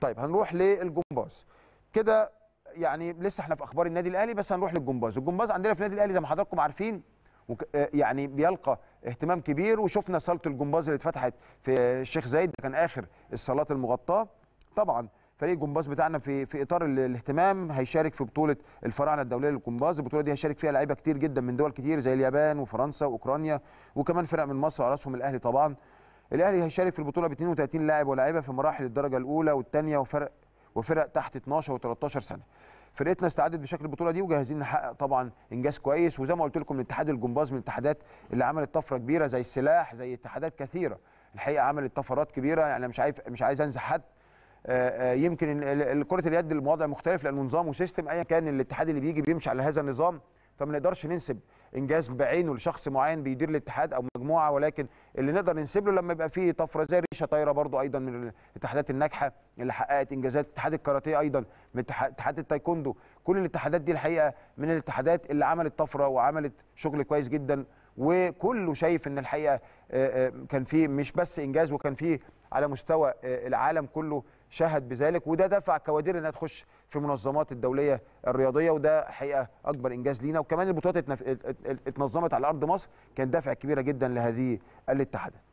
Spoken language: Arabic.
طيب هنروح للجمباز كده يعني لسه احنا في اخبار النادي الاهلي بس هنروح للجمباز الجمباز عندنا في النادي الاهلي زي ما حضراتكم عارفين آه، يعني بيلقى اهتمام كبير وشفنا صاله الجمباز اللي اتفتحت في الشيخ زايد ده كان اخر الصالات المغطاه طبعا فريق الجمباز بتاعنا في في اطار الاهتمام هيشارك في بطوله الفراعنه الدوليه للجمباز البطوله دي هيشارك فيها لعيبه كتير جدا من دول كتير زي اليابان وفرنسا واوكرانيا وكمان فرق من مصر على راسهم الاهلي طبعا الاهلي هيشارك في البطوله ب 32 لاعب ولاعيبه في مراحل الدرجه الاولى والثانيه وفرق وفرق تحت 12 و13 سنه فرقتنا استعدت بشكل البطوله دي وجاهزين نحقق طبعا انجاز كويس وزي ما قلت لكم الاتحاد الجمباز من الاتحادات اللي عملت طفره كبيره زي السلاح زي اتحادات كثيره الحقيقه عملت طفرات كبيره يعني انا مش عايز مش عايز انزع حد آه، آه، يمكن كره اليد الوضع مختلف لانه نظام وسيستم ايا كان الاتحاد اللي بيجي بيمشي على هذا النظام فما نقدرش ننسب انجاز بعينه لشخص معين بيدير الاتحاد او مجموعه ولكن اللي نقدر ننسب له لما يبقى فيه طفره زي ريشه طايره برضو ايضا من الاتحادات الناجحه اللي حققت انجازات اتحاد الكاراتيه ايضا من اتحاد التايكوندو كل الاتحادات دي الحقيقه من الاتحادات اللي عملت طفره وعملت شغل كويس جدا وكله شايف ان الحقيقه آه، آه، كان فيه مش بس انجاز وكان فيه على مستوى آه، العالم كله شهد بذلك وده دفع كوادر انها تخش في المنظمات الدوليه الرياضيه وده حقيقه اكبر انجاز لينا وكمان البطولات اتنظمت على ارض مصر كان دافع كبيره جدا لهذه الاتحادات